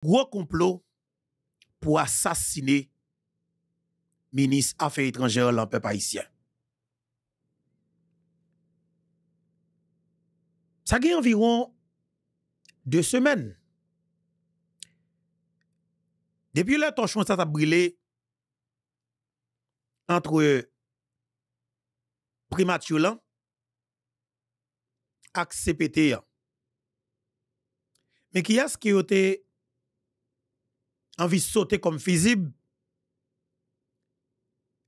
Gwo komplo pou asasine minis afe etranjèl an pe païsyen. Sa ge yon viron de semen. Depi yon lè ton chouan sa ta brilè antre primatio lan ak CPT yon. Mè ki yas ki yote envie de sauter comme visible,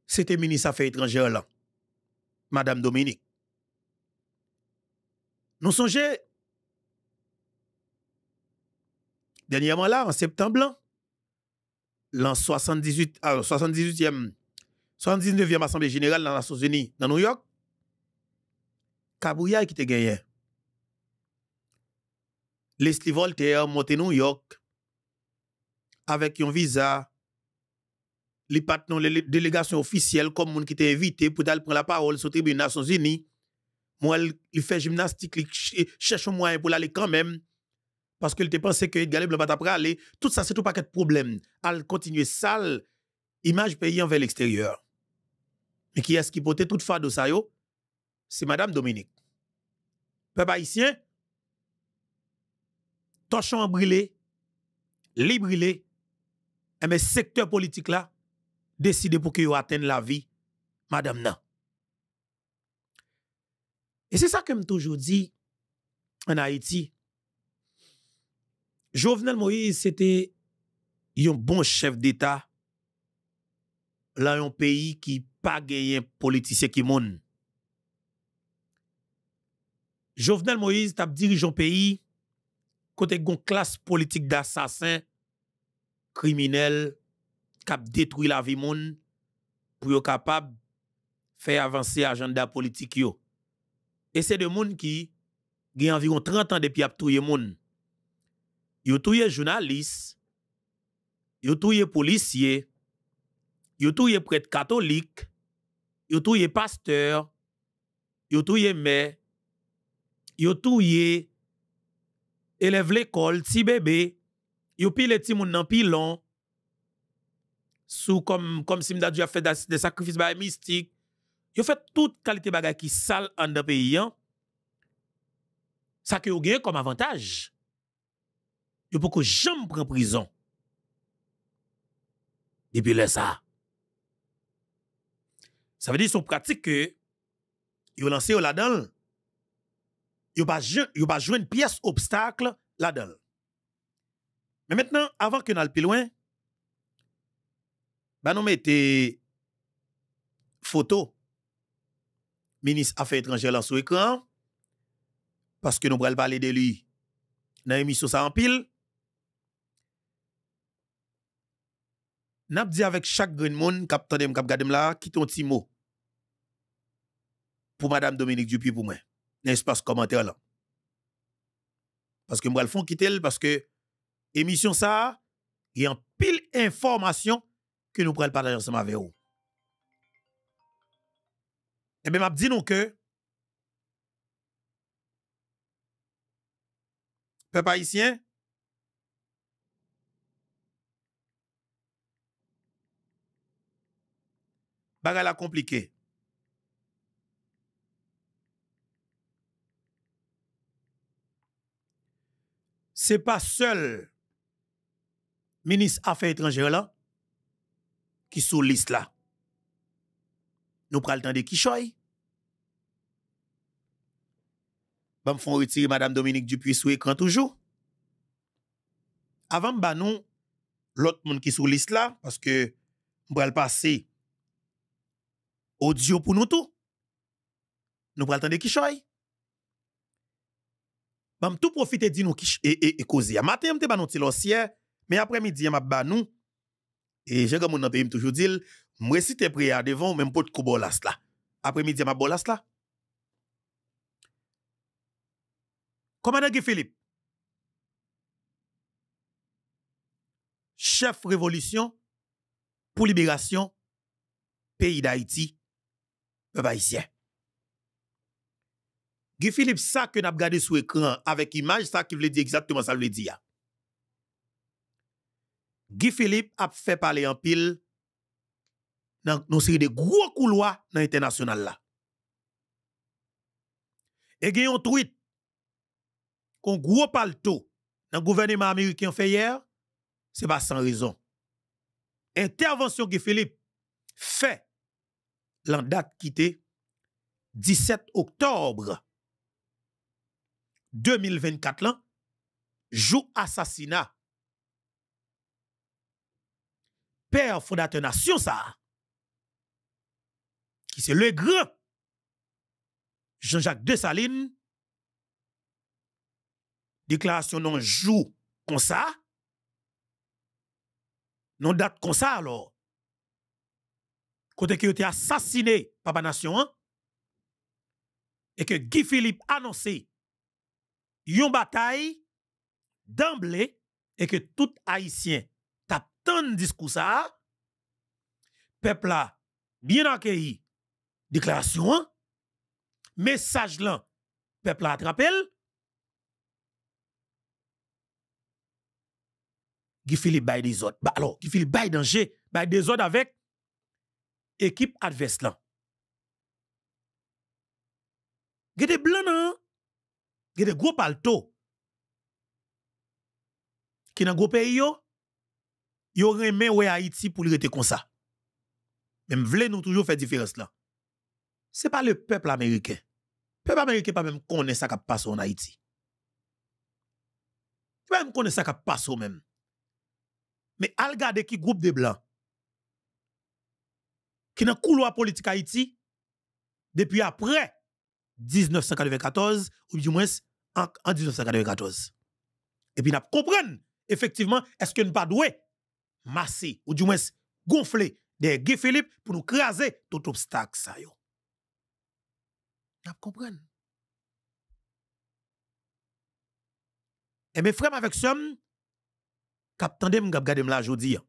c'était ministre Affaires étrangères là, Madame Dominique. Nous songeons, dernièrement là, en septembre, l'an 78, alors 78e, 79e Assemblée générale dans les Nations Unies, dans New York, Kabouya qui te gagné. Leslie Voltaire monté New York avec un visa, les patrons, les délégations officielles, comme on qui était invité pour aller prendre la parole sur le tribunal des Nations Unies, moi, il fait gymnastique, il cherche un moyen pour aller quand même, parce qu'il pensait que Edgar Leblanc va aller. Tout ça, c'est tout pas de problème. Elle continue sale, image pays envers l'extérieur. Mais qui est-ce qui portait toute fade de ça, C'est Madame Dominique. Peuple haïtien, torchon brûlé, li brûlé, et eh mais secteur politique là, décide pour que vous la vie, madame non. Et c'est ça que me toujours dit en Haïti. Jovenel Moïse, c'était un bon chef d'État dans un pays qui pas gagné politicien qui monde. Jovenel Moïse t'a dirige un pays côté une classe politique d'assassins kriminel kap detwi la vi moun pou yo kapab fè avansè ajanda politik yo. E se de moun ki gen anviron 30 an depi ap touye moun. Yo touye jounalis, yo touye polisye, yo touye pret katolik, yo touye pasteur, yo touye me, yo touye elev l'ekol tsi bebe, yo pi leti moun nan pi lon, sou kom si mdadu ya fè de sakrifis baye mistik, yo fè tout kalite bagay ki sal an de pe yon, sa ki yo geyè kom avantaj, yo pou ko jom pren prizon, di pi lè sa. Sa vè di sou pratik ke, yo lanse yo la del, yo pa jwen piyes obstakl la del. Mais maintenant, avant que nous plus loin, bah nous mettons photo ministre Affaires étrangères sur l'écran parce que nous allons parler de lui dans l'émission ça en pile. N'a dit avec chaque grand monde qui a cap gadem là qui ton petit mot pour madame Dominique Dupuis pour moi dans l'espace commentaire là. Parce que allons le font quitter parce que Emisyon sa, yon pil informasyon ki nou prel patajan sema veyo. Ebe eh map di nou ke, pe pa isyen, bagala komplike. Se pa sol, ministre Affaires étrangères là, qui sous liste là. Nous prenons le temps de qui Bam font retirer Madame Dominique Dupuis sous l'écran toujours. Avant, ben nous, l'autre monde qui sous liste là, parce que nous allons passer audio pour nous tous. Nous prenons le temps de Nous Ben tout profiter de nous et, et, et causer. Matin, nous avons un petit me apre mi diye m ap ba nou, e jè gè moun nan pe yim toujou dil, m resite priya devan ou men pot kou bo las la. Apre mi diye m ap bo las la. Komade Gifilip, chef revolution, pou liberasyon, peyi da iti, me ba isyen. Gifilip sa ke nap gade sou ekran, avek imaj sa ke vle diye, exaktouman sa vle diye a. Guy Philippe a fait parler en pile dans une série de gros couloirs dans l'international là. Et il y a un tweet qu'on gros palto dans le gouvernement américain fait hier, c'est pas sans raison. Intervention Guy Philippe fait la date le 17 octobre 2024 là, jour assassinat père fondateur nation ça qui c'est le grand Jean-Jacques Dessalines déclaration non joue comme ça non date comme ça alors côté qui été assassiné papa nation hein? et que Guy Philippe annoncé une bataille d'emblée et que tout haïtien de discours ça, peuple là, bien accueilli, déclaration, hein? message là, peuple a attrapé, Qui Philippe bail des autres. Bah, alors, qui Philippe danger, bail des autres avec équipe adverse là. Gede blanc nan, hein? gede gros palto. Qui nan gros pays yo, Yo remet à Haïti pour lui comme ça. Même vle nous toujours faire différence là. C'est pas le peuple américain. Le peuple américain pas même connaît ça qui passe en Haïti. Pas même connaît ça qui passe même. Mais al qui groupe de blancs qui dans couloir politique Haïti depuis après 1994 ou du moins en, 1994. Et puis nous comprenons effectivement est-ce que ne pas doué massé, ou du moins gonflé de Guy Philippe pour nous craser tout obstacle ça yo. N'a comprendre. Et eh mes frères avec ça le tande m gap gade m la jodi. Hein.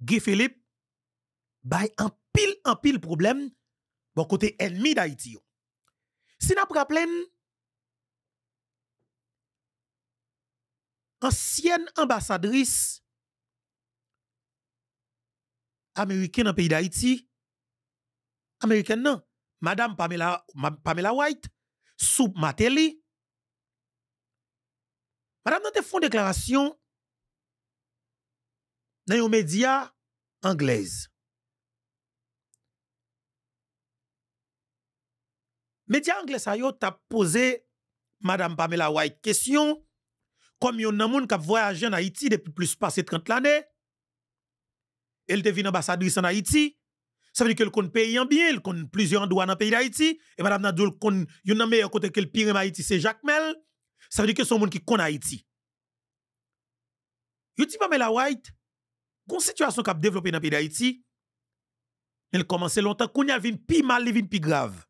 Guy Philippe bay en pile en pile problème bon côté ennemi d'Haïti. Si n'a rappelé ancienne ambassadrice américaine dans le pays d'Haïti, américaine non, Madame Pamela, Pamela White, sous Mateli. Madame fait une déclaration dans les médias anglaises. médias anglais ça yo t'a posé Madame Pamela White question comme yon nan qui kap voyagé en Haïti depuis plus passé 30 l'année, elle devient ambassadrice en Haïti, ça veut dire qu'elle connaît pays bien, elle connaît plusieurs endroits dans le pays d'Haïti, et madame Nadoul connaît yon nan meilleur côté le pire en Haïti, c'est Jacques Mel, ça veut dire que son monde qui connaît Haïti. Yon dit la White, kon situation a développé dans le pays d'Haïti, elle commençait longtemps, qu'on y a vin pi mal, vin pi grave.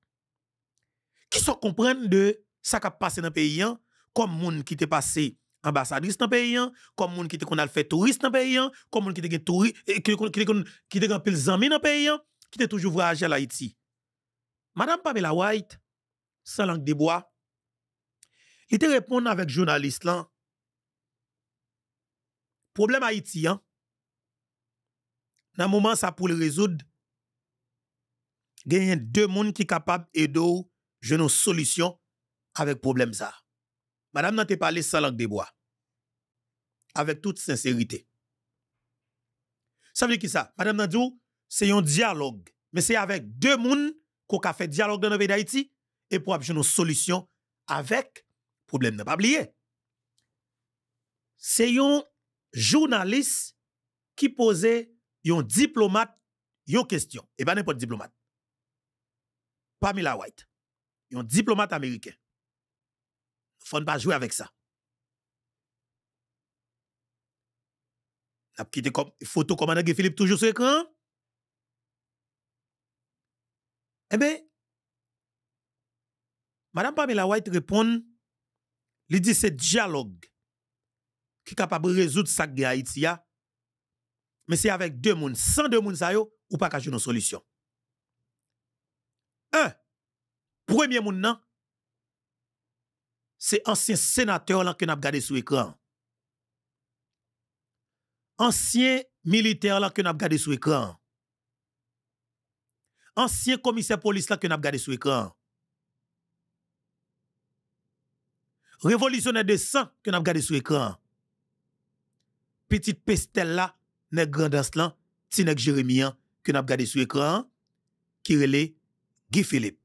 Qui se comprendre de ça qui a passé dans le pays, hein? comme monde qui te passé Ambasadris nan pe yon, kon moun ki te kon al fe turist nan pe yon, kon moun ki te gen eh, pil zami nan pe yon, ki te toujou vre aje al Haiti. Madame Pamela White, sa lank deboa, ite repon nan vek jounalist lan, probleme Haiti yon, nan mouman sa pou le rezoud, genyen de moun ki kapab edo jenon solisyon avek probleme sa. Madame n'a pas parlé sans langue de bois. Avec toute sincérité. Ça veut dire qui ça? Madame n'a dit, oh, c'est un dialogue. Mais c'est avec deux mouns qu'on a fait dialogue dans le pays d'Haïti et pour avoir une solution avec problème. N'a pas oublié. C'est un journaliste qui posait un diplomate une question. Et pas n'importe diplomate. Pamela White. Un diplomate américain faut ne pas jouer avec ça. La petite comme photo commandant Philippe toujours sur l'écran. Eh bien, Madame Pamela White répond, il dit c'est dialogue qui est capable de résoudre ça à Haïti Mais c'est avec deux mondes, sans deux mondes ça yo, ou pas qu'à une solution. Un, premier monde Se ansyen senatèr la ke nap gade sou ekran. Ansyen militer la ke nap gade sou ekran. Ansyen komisyen polis la ke nap gade sou ekran. Revolisyonè de san ke nap gade sou ekran. Petit pestèl la nek grandans lan, ti nek jeremian ke nap gade sou ekran, ki rele Guy Philippe.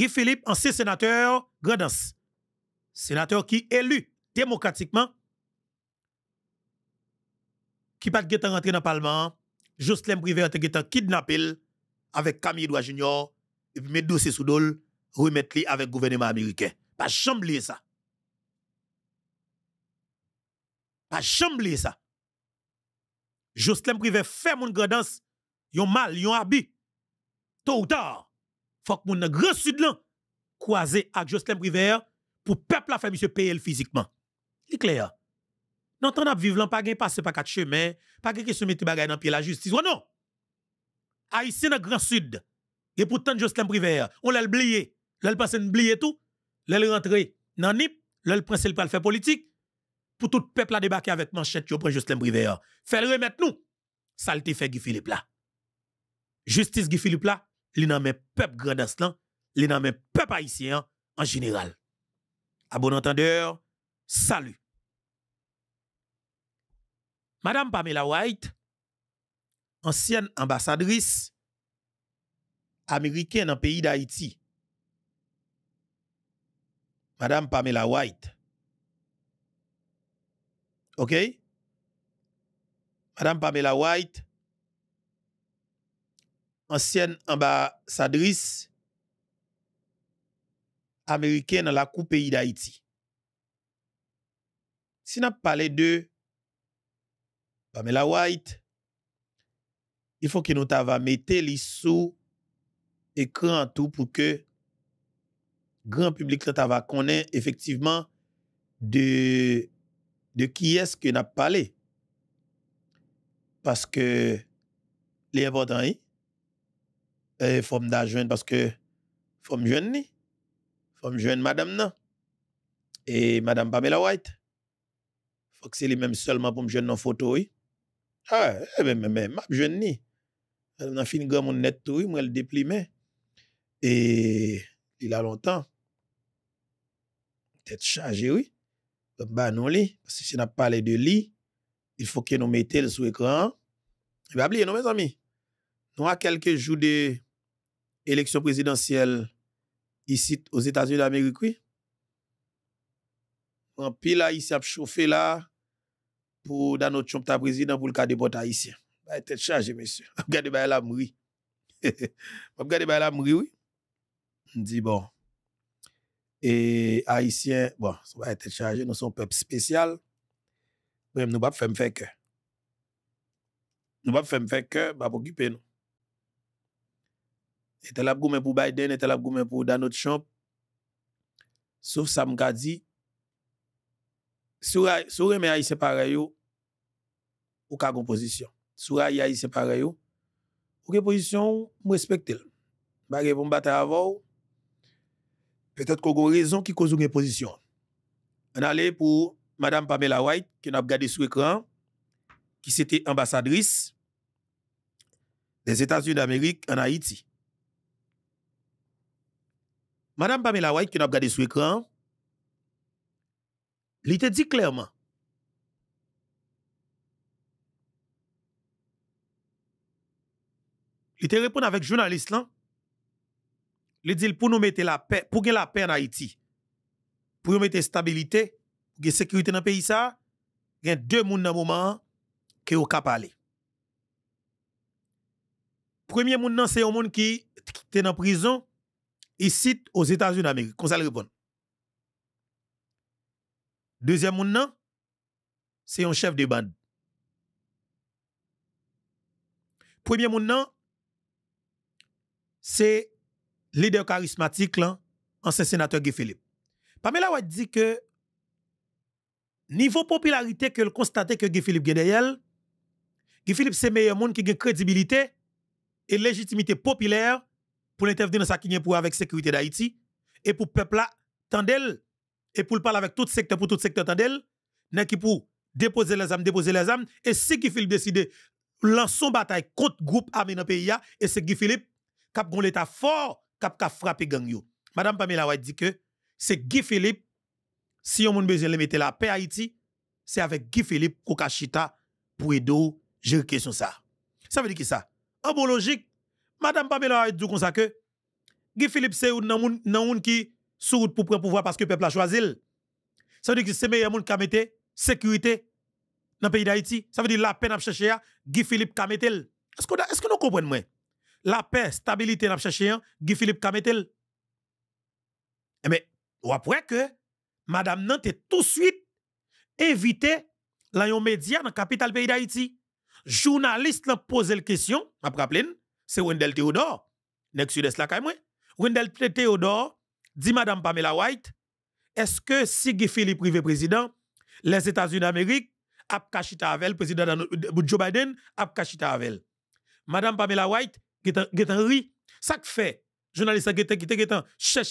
Guy Philippe, ancien sénateur, Gredens. Sénateur qui élu démocratiquement, qui pas de rentré dans le Parlement, Jocelyn Privé a kidnappé avec Camille Edouard Junior, et puis mettre dossier sous dol, remettre avec le gouvernement américain. Pas chambler ça. Pas chamblé ça. Jocelyn Privé fait mon ils yon mal, yon habit, tôt ou tard faut que mon grand sud là avec Jocelyn Privert pour peuple la faire monsieur payer physiquement. C'est clair. Notre temps vivre là pas gain passer par quatre chemins, pas de se mettre bagaille dans pied la justice. Oh non. Haïtien dans grand sud. Et pourtant Jocelyn Privert, on l'a oublié. L'a passé oublié tout, l'a rentré dans NIP, l'a prince le faire politique pour tout peuple à débarquer avec manchette yo prend Jocelyn Privert. Fait le remettre nous. Saleté fait Guy Philippe là. Justice Guy Philippe là, li nan men peuple grandas lan, li haïtien en général. À bon entendeur, salut. Madame Pamela White, ancienne ambassadrice américaine en pays d'Haïti. Madame Pamela White. OK? Madame Pamela White, ansyen ambasadris Amerike nan la kou peyi da Iti. Si nan pale de Pamela White, ifo ki nou tava mette li sou ekran tou pou ke gran publik tava konen efektiveman de ki eske nan pale. Paske li evo dan hi, E, fom da jwen paske fom jwen ni. Fom jwen madame nan. E madame Pamela White. Fokse li menm solman poum jwen nan foto wi. A, e menm menm, map jwen ni. Nan fin gwa moun netto wi, moun el deplime. E, ila lontan. Tet chanje wi. Ba nou li, se si nan pale de li, il fokye nou metel sou ekran. E ba bli, nou menm zami. Nou a kelke jou de... élection présidentielle ici aux États-Unis d'Amérique, oui. En pile, ici, s'est chauffé là pour notre champ ta président, pour le cas de haïtien. Bah, chargé monsieur. Regardez, bah, bah, Regardez, oui. dit, bon. Et haïtien, bon, ça va être chargé, nous sommes peuple spécial. nous ne pouvons pas faire que. Nous ne pouvons pas faire que, nous ne pouvons nous. Etel ap gomen pou Biden, etel ap gomen pou Danot Chomp. Souf sa mga di, sou re mè a y separe yo, ou ka gwen pozisyon. Sou re a y separe yo, ou gwen pozisyon mwespektel. Mwage pou mbate avow, petet kou gwen rezon ki kouzoun gwen pozisyon. An ale pou Madame Pamela White, ki an ap gade sou ekran, ki sete ambasadris, des Etats-Unis d'Amérique an Haiti. Madame Pamela White, ki nou ap gade sou ekran, li te di klerman. Li te repon avèk jounalist lan, non? li dil pou nou mette la pe, pou gen la pe nan Haiti, pou nou mette stabilite, gen sekirite nan pe isa, gen dè moun nan mouman, ki ou kap ale. Premye moun nan se yon moun ki te nan prizon, ici aux États-Unis d'Amérique. ça, Deuxième monde, c'est un chef de bande. Premier monde, c'est leader charismatique, ancien sénateur Guy Philippe. Pamela Wad dit que niveau popularité que le constate que Guy Philippe Gedeyel, Guy Philippe c'est meilleur monde qui a crédibilité et légitimité populaire pour l'intervenir dans ce qui est pour avec sécurité d'Haïti et pour le peuple là tendel et pour parler avec tout secteur pour tout secteur tendel n'est qui pour déposer les armes, déposer les armes. et si qui Philippe lancer lançons bataille contre groupe armé dans pays et c'est Guy Philippe cap gon l'état fort cap a frapper gang yo madame Pamela White dit que c'est Guy Philippe si on a besoin de mettre la paix à Haïti c'est avec Guy Philippe Kokashita pour j'ai gérer question ça ça veut dire que ça en logique Madame Pamela a dit comme ça que Guy Philippe c'est un moun qui sur pour prendre pouvoir parce que le peuple a choisi. Ça veut dire que c'est meilleur moun qui sécurité dans le pays d'Haïti. Ça veut dire la paix à chercher Guy Philippe qui a Est-ce que est-ce que nous comprenons La paix, stabilité n'a chercher Guy Philippe qui a eh Mais ou après que madame Nante tout de suite invité la les médias dans la capitale pays d'Haïti. Journaliste l'a posé la question, m'a rappelé c'est Wendell Theodore, nek sud la kaimwe. Wendell Theodore dit Madame Pamela White, est-ce que si Guy Philippe privé président, les États-Unis d'Amérique avec le président Joe Biden a kachita avec Madame Pamela White, qui fait ri, ça que fait, journaliste qui est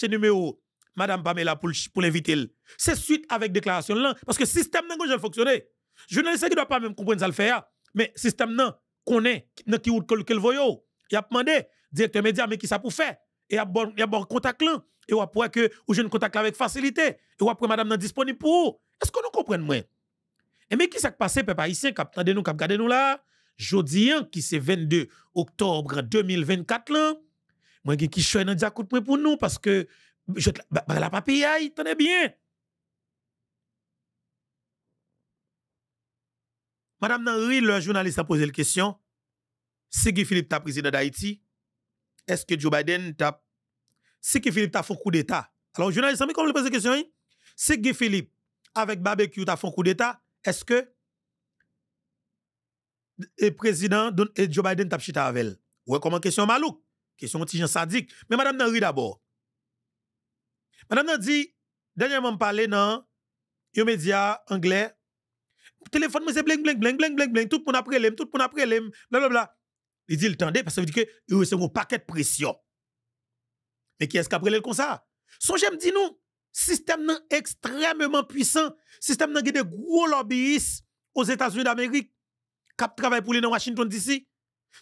le numéro Madame Pamela pour, l'inviter. C'est suite avec déclaration là, parce que le système n'a pas fonctionné. Journaliste qui doit pas même comprendre ça le faire, ah. mais le système n'a connaît, n'a qui ou quel voyou il a demandé directeur média mais qui ça pour faire et il a bon il a bon contact là et on pourrait que ou jeune contact avec facilité et on pourrait madame disponible pour est-ce que nous comprenons moins et mais qui ça passé peuple haïtien qui nou nous qui regardez nous là jodi qui c'est 22 octobre 2024 là moi qui suis dans pour nous parce que je la bah, bah, papille, tenez bien Madame Nanri, le journaliste a posé la question si Guy Philippe t'a président d'Haïti, est-ce que Joe Biden t'a. Si Guy Philippe t'a fait coup d'État, alors journaliste, comment vous la question? Hein? Si Guy Philippe, avec barbecue, t'a fait coup d'État, est-ce que le président et Joe Biden t'a chita avec elle? Ouais, comment question malouk? Question petit sadique. Mais madame rien d'abord. Madame n'a dit, dernièrement parlé dans les médias anglais, téléphone, c'est bling, bling, bling, bling, bling, bling, tout le monde après l'aime, tout le monde blablabla. Il dit, le tendez, parce que ça veut que il un paquet de pression. Mais qui est-ce qui a pris comme ça? Son j'aime dit nous, système extrêmement puissant, système est de gros lobbyistes aux États-Unis d'Amérique, qui travaille pour les dans Washington DC.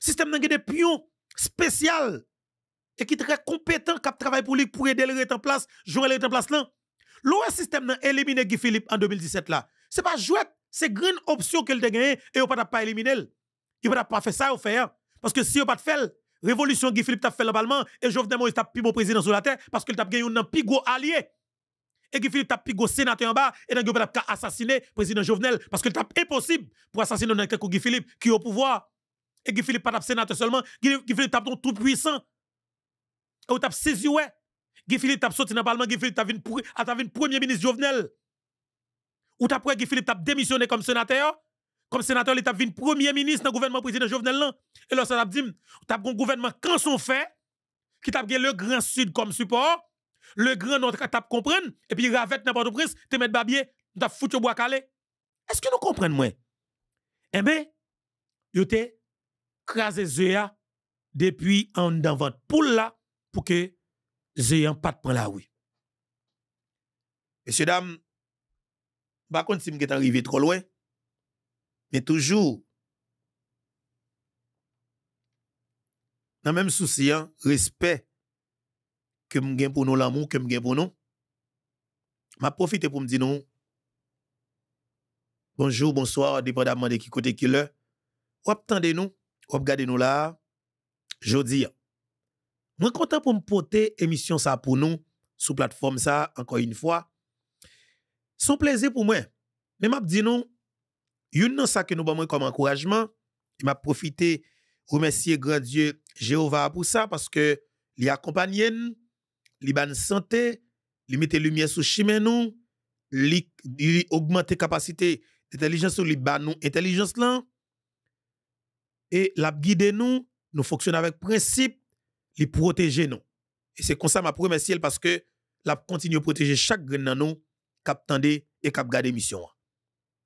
Système est de pion spécial et qui très compétent qui travaille pour lui pour aider le en place, jouer le en place là. L'OS système non éliminé Guy Philippe en 2017 là. C'est pas jouet, c'est une option qu'il a gagné et on pas pas éliminer. Il n'a pas fait ça ou faire. Parce que si on pas de faire, révolution Guy Philippe t'a fait le et Jovenel Moïse t'a plus bon président sur la terre parce qu'il t'a gagné un plus allié. Et Guy Philippe t'a plus sénateur en bas et pas pu assassiner assassiné président Jovenel parce que t'a impossible pour assassiner un quelqu'un Guy Philippe qui est au pouvoir. Et Guy Philippe pas sénateur seulement, Guy, Philippe t'a tout puissant. Et ou t'a saisi ouais. Guy Philippe t'a sorti dans le Parlement, Guy Philippe t'a un premier ministre Jovenel. Ou t'as Guy Philippe t'a démissionné comme sénateur. Comme sénateur, l'État vient premier ministre dans le gouvernement président Jovenel. Lan. Et là, ça dit, tu as un gouvernement quand son fait, qui t'a le Grand Sud comme support, le Grand Nord, t'a compris. et puis Ravette n'importe où, prince, te mettre babier, t'a foutu le bois calé. Est-ce que nous comprenons, moi? Eh bien, yo te crasé Zéa depuis en dans votre poule là, pour que Zéa pas de prendre la oui. Messieurs, dames, par contre, si suis arrivé trop loin, mais toujours, dans le même souci, hein, respect que je gagne pour nous, l'amour que je pour nous, m'a profité pour me dire Bonjour, bonsoir, dépendamment de qui côté qui l'heure. Ou attendez nous, ou regardez nous là. Je hein. Moi content pour me porter émission ça pour nous sous plateforme ça encore une fois. Son plaisir pour moi. Mais m'a dis, nous, une nan sa ke nou ba mwen kom m'a profité remercier grand Dieu Jéhovah pour ça parce que li accompagné, li ban santé, li mette lumière sur chemin nous, li, augmenter capacité d'intelligence sur ban nous intelligence là et la guide nous, nous fonctionne avec principe, li protéger nous. Et c'est comme ça m'a remercier parce que la continue à protéger chaque grain dans nous, cap tende et cap garder mission.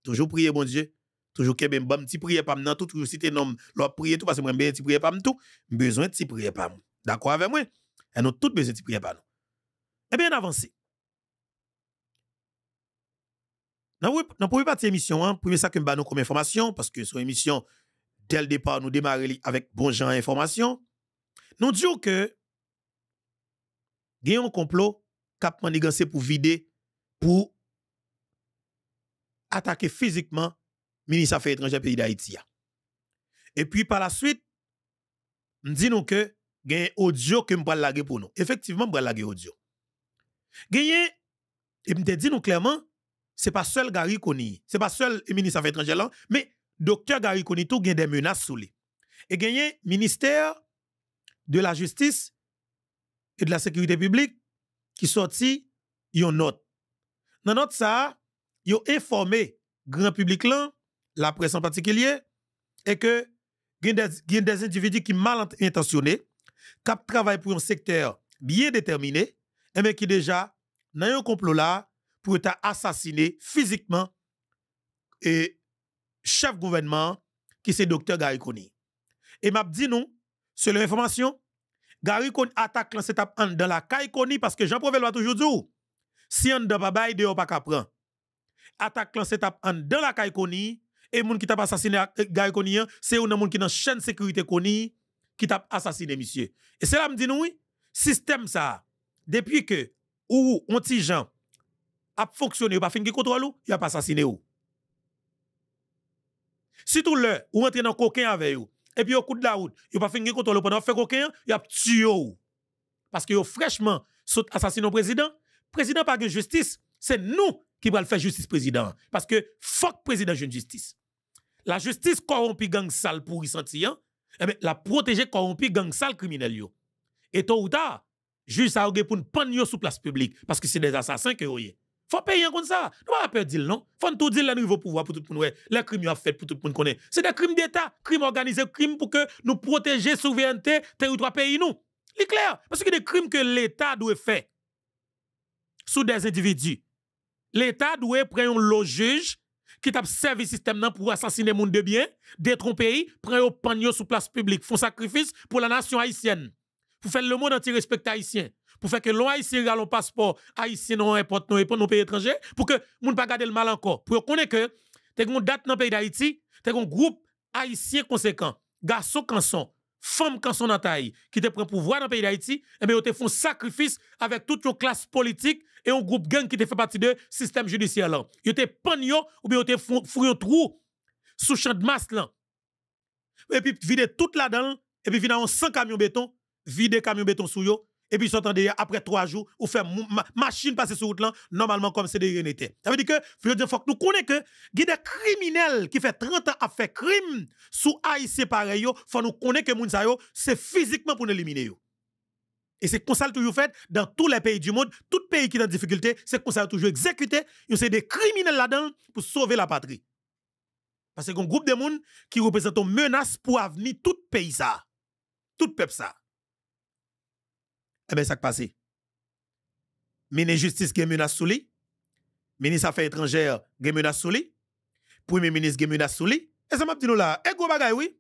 Toujou priye bon dije. Toujou kebe mbam ti priye pam nan tou. Toujou siten nan lop priye tou. Pase mwen mbezi ti priye pam tou. Mbezoen ti priye pam. Da kwa ave mwen. E nou tout beze ti priye pam nou. E ben avanse. Nan poube pati emisyon an. Poube sa kem ban nou kom informasyon. Paske sou emisyon tel depan nou demare li avèk bon jan informasyon. Non diyo ke gen yon komplo kapman ni gansè pou vide pou attaquer physiquement le ministre Affaires étrangères pays d'Haïti. Et puis par la suite, nous dit nous que un audio que me laguer pour nous. Effectivement, me laguer audio. Gagne et me dit nous clairement, c'est pas seul Gary Koni, c'est pas seul ministre Affaires étrangères là, mais docteur Gary Koni tout gagne des menaces sous lui. Et gagne ministère de la justice et de la sécurité publique qui sorti une note. Dans notre ça, ils informé grand public là, la presse en particulier, et que il y a des individus qui mal intentionnés, qui travaillent pour un secteur bien déterminé, et mais qui déjà, dans un complot là, pour être assassiné physiquement et chef gouvernement qui c'est docteur Gary Et m'a dit non, selon l'information, Gary Koni attaque dans la caille parce que Jean-Paul a toujours dit si on ne pas bailler de pas prendre attaque lancée tape dans la caille et moun qui t'a assassiné euh, gars hein, c'est un moun qui dans chaîne sécurité Koni qui t'a assassiné monsieur. Et cela me dit nous système ça depuis que ou on ti gens a fonctionné pas fin qui contrôle ou il a pas assassiné ou. Si tout le ou rentre dans coquin avec eux et puis au coup de la route, il pas fin qui contrôle pendant fait coquin, il a tué ou. Parce que yo fraîchement saute le président, président pas de justice, c'est nous qui va le faire justice président. Parce que fuck président jeune justice. La justice corrompue gang sale pour y sentir, eh bien, la protéger corrompue gang sale criminel Et tôt ou tard, juste à pour une panne sous place publique. Parce que c'est des assassins que vous Faut payer comme ça. Nous pas peur dire non. Faut tout dire le nouveau pouvoir pour tout le monde. Les crimes ont fait pour tout le monde connaît. C'est des crimes d'État, crimes organisés, crimes pour que nous protéger souveraineté, territoire pays nous. C'est clair. Parce que des crimes que l'État doit faire sous des individus l'État doit prendre le juge qui t'a servi système pour assassiner monde de bien, détromper pays, prendre au panneau sous place publique, font sacrifice pour la nation haïtienne. Pour faire le monde anti respect haïtien, pour faire que l'on haïtien a passeport haïtien non importe non nos pays étrangers pour que monde pas garder le mal encore. Pour qu'on que t'es une date dans le pays d'Haïti, t'es un groupe haïtien conséquent, garçon canson, femmes quand son taille qui te prend pouvoir dans le pays d'Haïti, et eh bien, te font sacrifice avec toute une classe politique et un groupe gang qui te fait partie de système judiciaire là. Ils te ou bien ils te font un trou sous champ de masse là. Et puis, vider tout là-dedans, et puis, en 100 camions béton, vider camions béton sous yo, et puis après trois jours, ou faire machine passer sur route normalement comme c'est des Ça veut dire que, il faut que nous connaissons que, des criminels qui fait 30 ans à faire crime sous AIC pareil, faut nous connaître que moun c'est physiquement pour nous éliminer Et c'est comme ça toujours fait dans tous les pays du monde, tout pays qui est en difficulté, c'est comme ça toujours exécuté, il y des criminels là-dedans pour sauver la patrie. Parce qu'il groupe de monde qui représentent une menace pour avenir tout pays ça. Tout peuple ça. Eh bien, ça qui passe. Ministre justice, qui menace sous Ministre affaires étrangères, qui menace Premier ministre, qui menace sous Et ça m'a dit nous là, et eh, gros bagay, oui.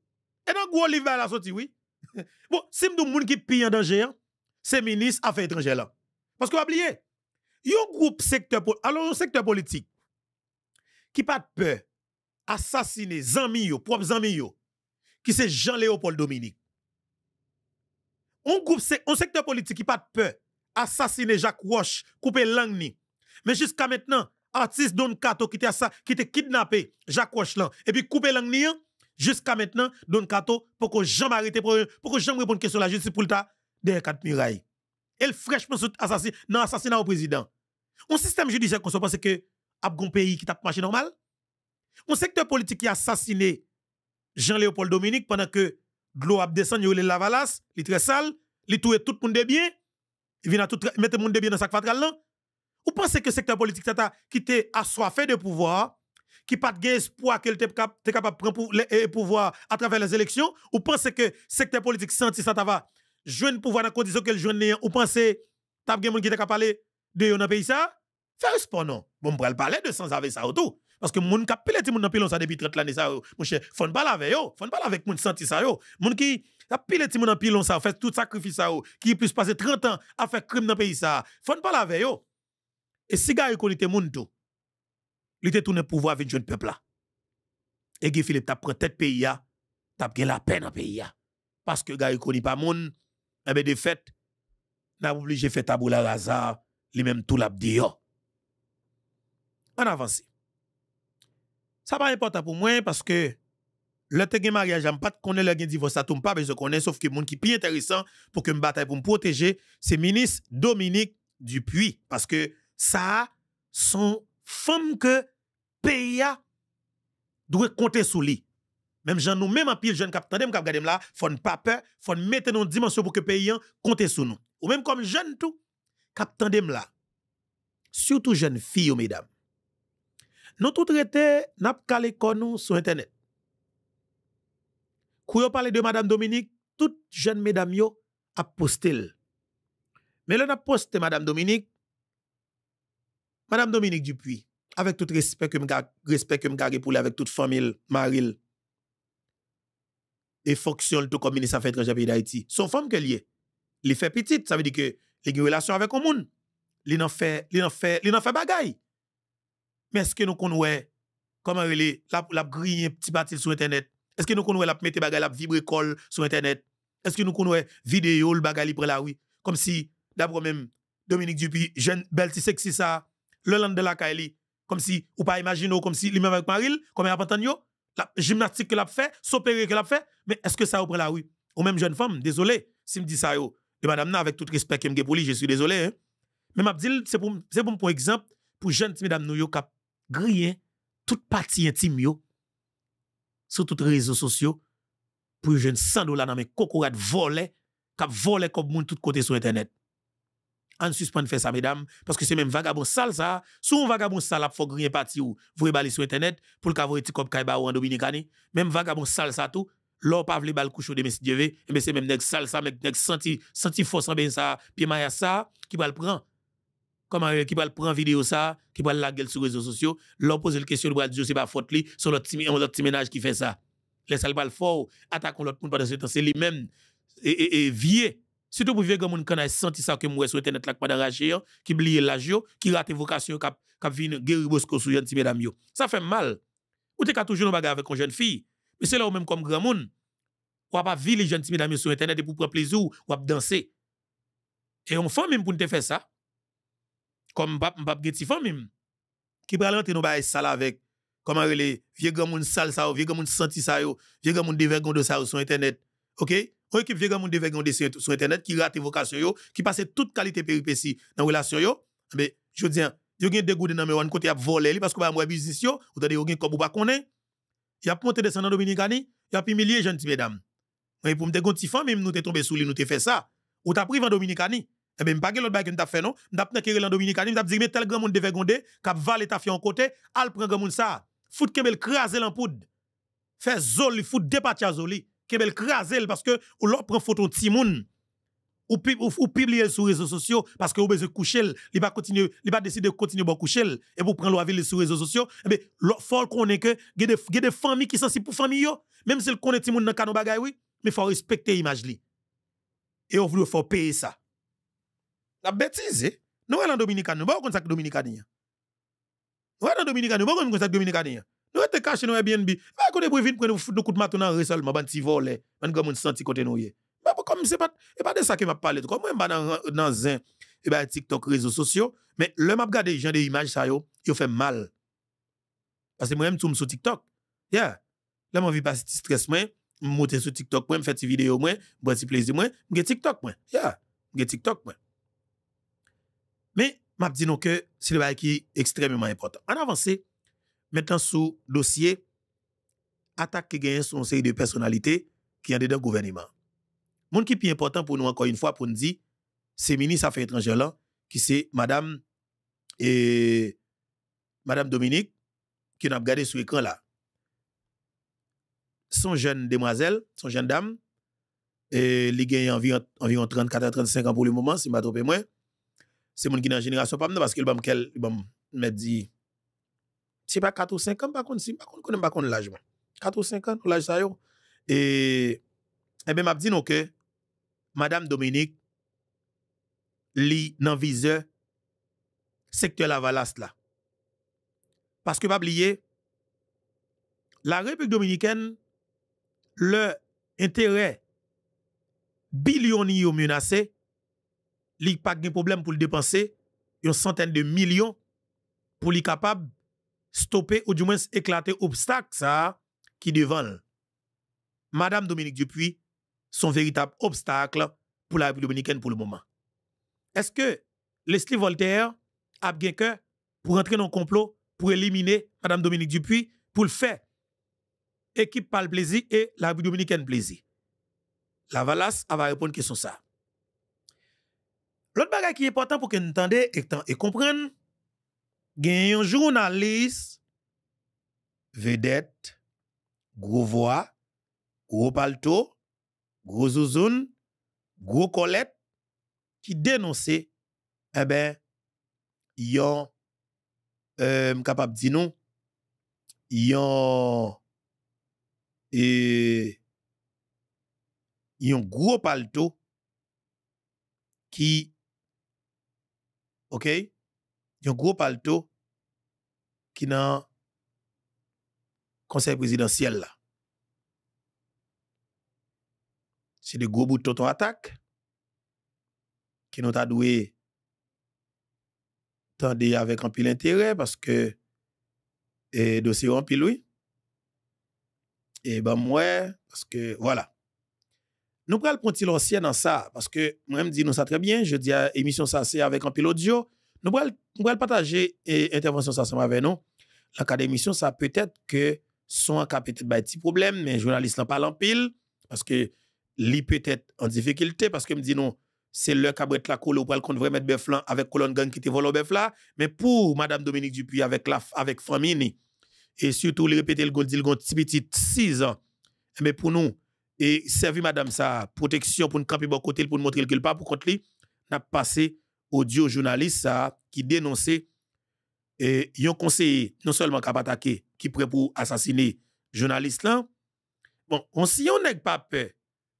Et dans gros livre la sortie, oui. bon, si m'dou monde qui pille en danger, hein, c'est ministre affaires étrangères là. Parce que vous oubliez, un groupe secteur, alors un secteur politique, qui pas de peur, assassiner, zami yo, propre zami yo, qui c'est Jean-Léopold Dominique un secteur politique qui pas de peur, assassiner Jacques Roche, couper Langni, Mais jusqu'à maintenant, artiste Don Kato qui était kidnappé Jacques Roche là, et puis couper Langni hein, jusqu'à maintenant, Don Kato, pour que Jean arrêté, pour, pour que Jean réponde question la justice pour le tas, derrière quatre mirailles. Elle fraîchement assassinée, non, assassinat au président. Un système judiciaire qu'on se pense que, a un pays qui tape marché normal. Un secteur politique qui a assassiné Jean-Léopold Dominique pendant que Glo l'eau a descendu, il la valasse, il très sale, il tout tout le monde de bien, il vient tout mettre le monde de bien dans sa fatale Vous Ou pensez que le secteur politique tata qui était assoiffé de pouvoir, qui pas de espoir qu'il était capable de prendre le eh, pouvoir à travers les élections, ou pensez que le secteur politique senti ça va le pouvoir dans condition qu'il joue jeune ou pensez t'as quelqu'un qui t'a parler de dans pays ça? Fais pas non. Bon, on parler de sans avec ça autour. Parce que moun qui pile ti moun nan pilon ça depuis 30 l'année ça mon cher, fon pas avec yo, faut pas avec moun senti ça yo. Moun qui a pilé moun nan pilon sa fait tout sacrifice ça qui plus passer 30 ans à faire crime dans pays ça. Faut pas avec yo. Et si gars connecté moun tout. li te tourné pouvoir avec jeune peuple là. Et Guy Philippe t'a pris tête pays tu t'a la peine dans pays Parce que gars connaît pas moun, eh ben de fait n'a obligé fait tabou la raza, li même tout l'a yo. En avance. Ça pas important pour moi parce que le te gen mariage, j'aime pas de connaître le gen divorce, ça tombe pas, mais je connais, sauf que monde qui plus intéressant pour que me bataille pour me protéger, c'est ministre Dominique Dupuis. Parce que ça, son femme que pays doit compter sur lui. Même j'en nous, même en pile jeune capitaine qui cap là, faut ne pas peur, faut mettre nos dimensions pour que pays compte sur nous. Ou même comme jeune tout, capitaine tandem là. Surtout jeune fille, mesdames. Nou tout rete nap kale konou sou internet. Kou yo pale de Madame Dominique, tout jen medam yo ap postel. Men lè nap poste Madame Dominique, Madame Dominique dupui, avek tout respect kem gare pou lè avek tout famil, maril, e foksyon l'tou komini sa fèt kranj api da iti. Son fom ke liye. Li fe pitit, sa vedi ke li gen relasyon avek omoun. Li nan fe bagayi. Mais est que que nous connaissons elle la la grille un petit bâtil sur internet? Est-ce que nous nous la mette bagay la vibre kol sur internet? Est-ce que nous connons vidéo le li pre la wè? comme si, d'abord même, Dominique Dupuis, jeune, belle, sexy ça le land de la Kali, comme si, ou pas imaginer, comme si, lui-même avec Maril, comme elle a yo, la gymnastique que a fait, s'opérer que a fait, mais est-ce que ça ouvre la rue? Ou même jeune femme, désolé, si me dit ça yo, de madame na, avec tout respect que me pour lui, je suis désolé, hein? Mais m'a dit, c'est pour, c'est pour, pour exemple, pour jeune madame nous yo, griller toute partie intime yo sur toutes les réseaux sociaux pour jeune 100 dollars dans mes cocorades volé k'ap volé comme moun tout côté sur internet en suspend fait ça mesdames parce que c'est même vagabond sale ça sous un vagabond sale faut griller parti ou vous baler sur internet pour le cavoyer petit comme ou en dominicani même vagabond sale ça tout l'or pas vle bal couche de messi et mais eh ben, c'est même nèg sale ça nèg senti senti force en ben ça puis maya ça qui va le prendre comment euh, qui va prendre vidéo ça, qui va la gueule sur les réseaux sociaux, leur poser la question, va dire c'est pas faute lui, c'est l'autre petit ménage qui fait ça. Les le bal fort, attaquons l'autre monde pendant ce temps, c'est lui-même et, et, et vieux. Surtout pour vieux comme on a senti ça que moi sur internet là pas d'arracher, qui blie l'âge qui rate vocation qui cap vient guérir bosco sur une mesdames yo. Ça fait mal. Ou t'es toujours en bagarre avec une jeune fille, mais c'est là où même comme grand monde ou pas vivre les jeunes mesdames sur internet pour prendre plaisir ou danser. Et on fait même pour te faire ça comme papa pap Geti même qui pral rentrer nos la sal avec, comment les vieux gars moun sal ça, vieux gars moun senti ça, vieux gars moun dévergon de ça sur Internet. OK? On équipe vieux gars moun dévergon de sur Internet qui rate vocation yo, qui passe toute qualité péripétie dans relation yo. Mais je dis, yo gen dégoût dans mais on côté a voler parce que ba moi business yo, ou tande yo gen comme ou pas connaît. Y a monté descendre dominicani, y a humilié petite mesdames. Mais pour me te gonti même nous t'es tombé sous lui, nous t'es fait ça. Ou t'as pris en dominicani. Eh bien, pas que l'autre bail que nous fait non, nous avons tiré en Dominicaine, nous avons dit tel grand monde devait gonder, cap valer ta fille en côté, al prend grand monde ça. Fout kembel craser l'ampoud. Fait zoli, fout dépatia zoli. Kembel craser parce que ou l'autre prend photo de Timoun ou, ou, ou publier sur les réseaux sociaux parce que vous besoin coucher, il va continuer, il va décider de continuer de coucher et pour prendre l'avis sur les réseaux sociaux. Eh bien, faut qu'on ait que il y a des familles qui sont si pour famille même si le connaît Timoun monde dans canon bagay. oui, mais faut respecter l'image li. Et on veut faut payer ça. La bêtise, hein? nous allons en Dominicaine, nous ne sommes pas Dominicaine. Nous allons en Dominicaine, nous ne sommes pas Nous sommes cachés dans Airbnb. Ah, nous prendre nous nous de en Nous comme côté nous. Hein. Bah, bah, comme c'est pas, et pas de ça que m'a parlé. Comme moi, dans, dans un, et eh ben, TikTok, réseaux sociaux, mais le m'a des gens des images, ça yo, yo fait mal. Parce que moi-même, je sur TikTok. Yeah. Là, je vis pas stress, moi, je sur TikTok, je fais des vidéos, moi, fais plaisir, moi, je TikTok, Yeah. Je TikTok, Men, map di nou ke, se le bay ki ekstrememan important. An avanse, men tan sou dosye, atak ki genye son sey de personalite ki yande dan gouveniman. Moun ki pi important pou nou ankon yon fwa pou nou di, se mini sa fè yon tranje lan, ki se madame et madame Dominique, ki nan ap gade sou ekran la. Son jen demwazel, son jen dam, li genye anvi anvi an 34-35 an pou le mouman, se ma drope mwen, se moun ki nan jenerasyon pa mnen, paske yon bam kel, yon bam met di, se pa katou senkan, bakon si, bakon konen, bakon lajman. Katou senkan, lajman sa yo. E, ebe map di nou ke, Madame Dominique, li nan vize, sektel avalas la. Paske pa bliye, la Republik Dominikène, le intere, le bilioniyo mounase, a pas de problème pour le dépenser une centaine de millions pour être capable stopper ou du moins éclater obstacle ça qui devant. Madame Dominique Dupuis, son véritable obstacle pour la République dominicaine pour le moment. Est-ce que Leslie Voltaire a bien cœur pour entrer dans le complot pour éliminer Madame Dominique Dupuis pour le faire? Équipe par le plaisir et la République dominicaine plaisir. La Valas va répondre à question ça. L'autre bagage qui est important pour que nous entendions et y a un journaliste, vedette, gros voix, gros palto, gros zouzoun, gros colette, qui dénonçait, eh ben, yon, euh, capable de dire non, yon, et, un gros palto, qui OK? un gros palto qui dans conseil présidentiel là. C'est de gros boutons ton attaque qui nous t'a doué tendez avec un pile intérêt parce que et dossier en pile oui. Et ben moi parce que voilà. Nous prenons le petit l'ancien dans ça, parce que moi, je dis nous ça très bien. Je dis à émission ça, c'est avec un pilote audio. Nous prenons partager et intervention ça ensemble avec nous. L'académie, ça peut-être que son cap peut-être un petit problème, mais journaliste n'en parle en pile, parce que lui peut-être en difficulté, parce que me dit non, c'est le cabret la couleur pour le compte vraiment bœuf là, avec colonne gang qui te vole bœuf là, mais pour Madame Dominique Dupuis avec la, avec famille, et surtout, lui répéter le gold, il petit petit 6 ans, mais pour nous, et servi madame ça, protection pour nous camper bon côté, pour nous montrer quelque part, pour contre lui, n'a passé audio journaliste ça, qui dénonçait et eh, un conseiller, non seulement qui attaquer qui prêt pour assassiner journaliste là. Bon, on si on n'est pas peur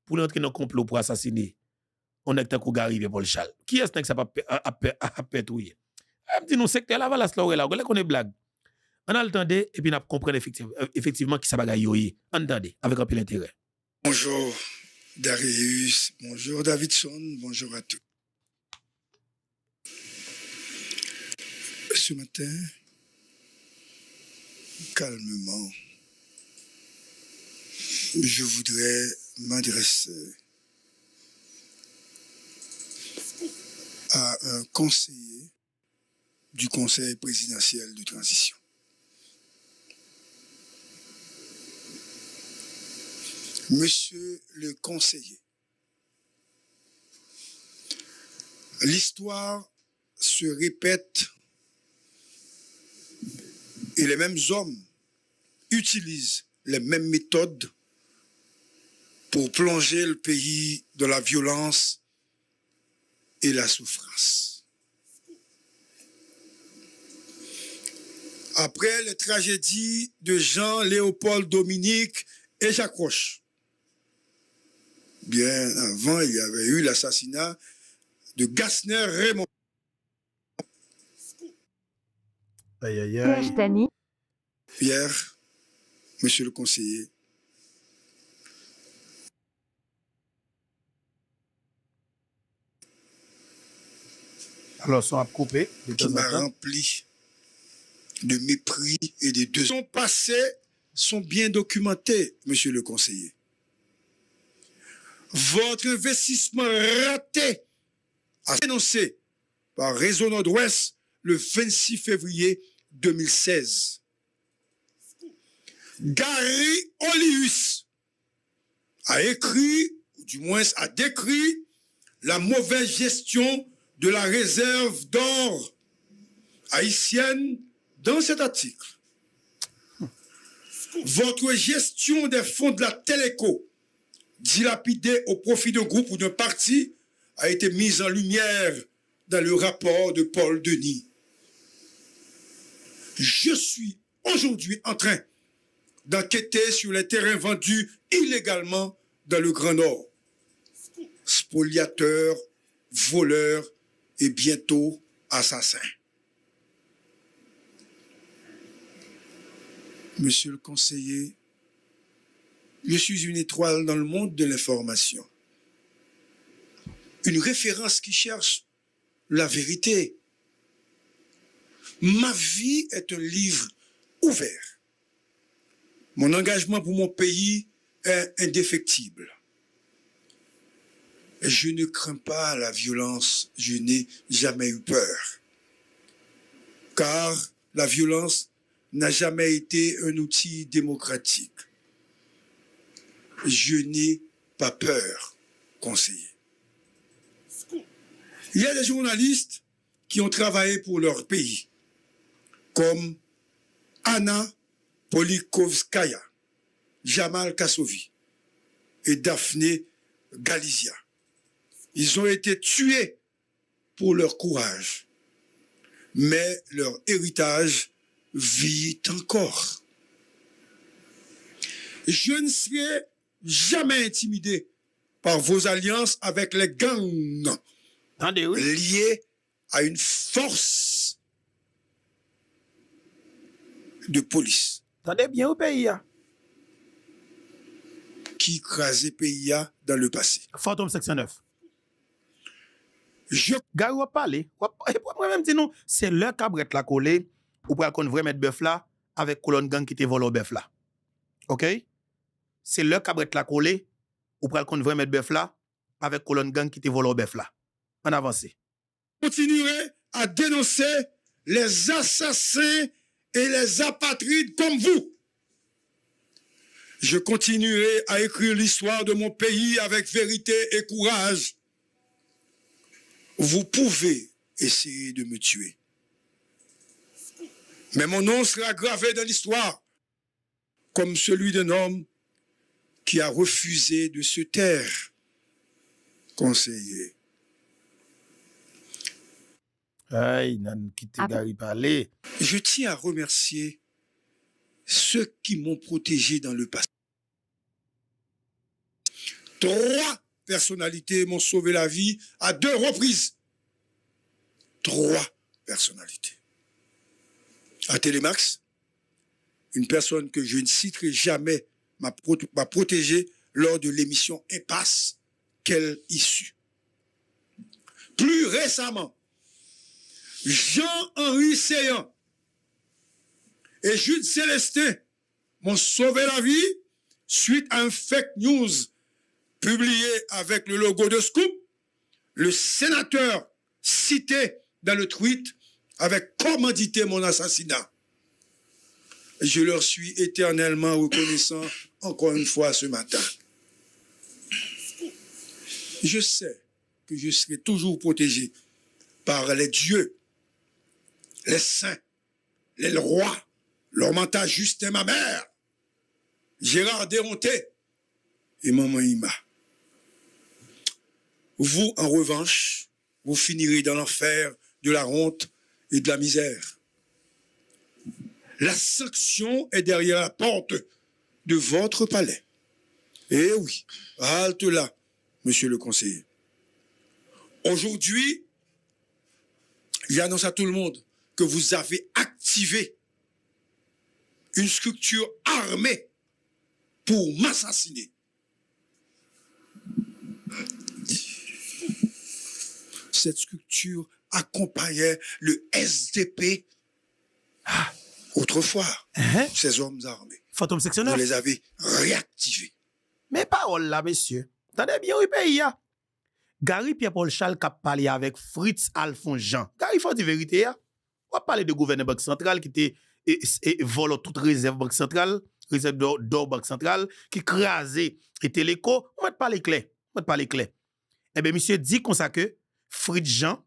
pour entrer dans le complot pour assassiner, on est tant Gary et le Charles. Qui est-ce qui a peur à pétouiller? Elle dit, nous, secteur là, voilà, là, là, là, qu'on est blague. On a le et puis on compris effectivement, euh, effectivement qui ça bagaille. Entendez, avec un peu d'intérêt. Bonjour Darius, bonjour Davidson, bonjour à tous. Ce matin, calmement, je voudrais m'adresser à un conseiller du Conseil présidentiel de transition. Monsieur le conseiller. L'histoire se répète et les mêmes hommes utilisent les mêmes méthodes pour plonger le pays dans la violence et la souffrance. Après les tragédies de Jean-Léopold Dominique et Jacques Roche, bien avant, il y avait eu l'assassinat de Gassner Raymond. Aïe, aïe, aïe. Hier, monsieur le conseiller, Alors, sont coupés, Qui m'a rempli de mépris et de deux. Son passé sont bien documentés, monsieur le conseiller votre investissement raté a dénoncé par Réseau Nord-Ouest le 26 février 2016. Gary Olius a écrit, ou du moins a décrit, la mauvaise gestion de la réserve d'or haïtienne dans cet article. Votre gestion des fonds de la Téléco Dilapidé au profit d'un groupe ou d'un parti a été mise en lumière dans le rapport de Paul Denis. Je suis aujourd'hui en train d'enquêter sur les terrains vendus illégalement dans le Grand Nord. Spoliateurs, voleurs et bientôt assassins. Monsieur le conseiller, je suis une étoile dans le monde de l'information. Une référence qui cherche la vérité. Ma vie est un livre ouvert. Mon engagement pour mon pays est indéfectible. Je ne crains pas la violence, je n'ai jamais eu peur. Car la violence n'a jamais été un outil démocratique je n'ai pas peur, conseiller. Il y a des journalistes qui ont travaillé pour leur pays, comme Anna Polikovskaya, Jamal Kassovi et Daphné Galizia. Ils ont été tués pour leur courage, mais leur héritage vit encore. Je ne sais jamais intimidé par vos alliances avec les gangs liés à une force de police. Attendez bien au pays. Hein. Qui crasait pays hein, dans le passé. Fantôme 69. Je... Gars, vous parlez. même dire non, c'est leur cabrette la collée ou pour qu'on vraiment mettre bœuf là avec colonne gang qui te vole au bœuf là. OK? c'est le cabret la coller ou pral contre devrait mettre bœuf là, avec colonne gang qui te vole au bœuf là. En avance. continuerai à dénoncer les assassins et les apatrides comme vous. Je continuerai à écrire l'histoire de mon pays avec vérité et courage. Vous pouvez essayer de me tuer. Mais mon nom sera gravé dans l'histoire comme celui d'un homme qui a refusé de se taire, conseiller. Ah je tiens à remercier ceux qui m'ont protégé dans le passé. Trois personnalités m'ont sauvé la vie à deux reprises. Trois personnalités. À Télémax, une personne que je ne citerai jamais m'a protégé lors de l'émission Impasse, quelle issue. Plus récemment, Jean-Henri Seyant et Jude Célestin m'ont sauvé la vie suite à un fake news publié avec le logo de Scoop. Le sénateur cité dans le tweet avait commandité mon assassinat. Je leur suis éternellement reconnaissant encore une fois ce matin. Je sais que je serai toujours protégé par les dieux, les saints, les rois, juste et ma mère, Gérard Déronté et Maman Ima. Vous, en revanche, vous finirez dans l'enfer de la honte et de la misère. La sanction est derrière la porte de votre palais. Eh oui, halte là, monsieur le conseiller. Aujourd'hui, j'annonce à tout le monde que vous avez activé une structure armée pour m'assassiner. Cette structure accompagnait le SDP autrefois, uh-huh. ces hommes armés. Vous les avez réactivés. Mais parole là, messieurs. Tendez bien, oui, pays, ya. Hein. Gary Pierre-Paul Charles qui a parlé avec Fritz Alphonse Jean. Gary, il faut dire vérité, hein. On va parler de gouverneur Banque Centrale qui était et, vole toute réserve Banque Centrale, réserve d'or Banque Centrale, qui crasait et Téléco. On va parler clair. On va parler clair. Eh bien, monsieur dit comme ça que Fritz Jean,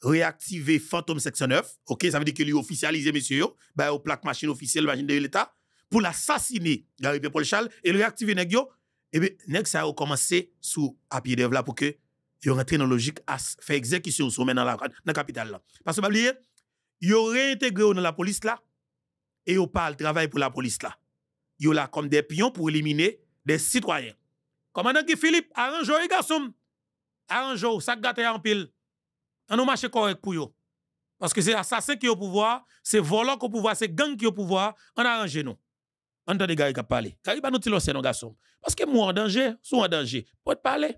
réactivé fantôme Section 9. OK, ça veut dire que lui officialisé, monsieur, bah, au plaque machine officielle, machine de l'État pour l'assassiner Gary Paul et le réactiver et eh bien ça a commencé sous à pied d'œuvre là pour que yo rentré dans logique à faire exécution dans la capitale parce que pas il ont réintégré dans la police là et ils pas le travail pour la police là yo là comme des pions pour éliminer des citoyens commandant Guy Philippe arrange les garçons arrange ça gâte en pile on a marché correct pour vous. parce que c'est l'assassin qui est au pouvoir, c'est volant qui est au pouvoir, c'est gang qui est au pouvoir, on arrange nous on entend des gars qui parlent. nous nos garçons. Parce que moi en danger, sont en danger. Pour parler.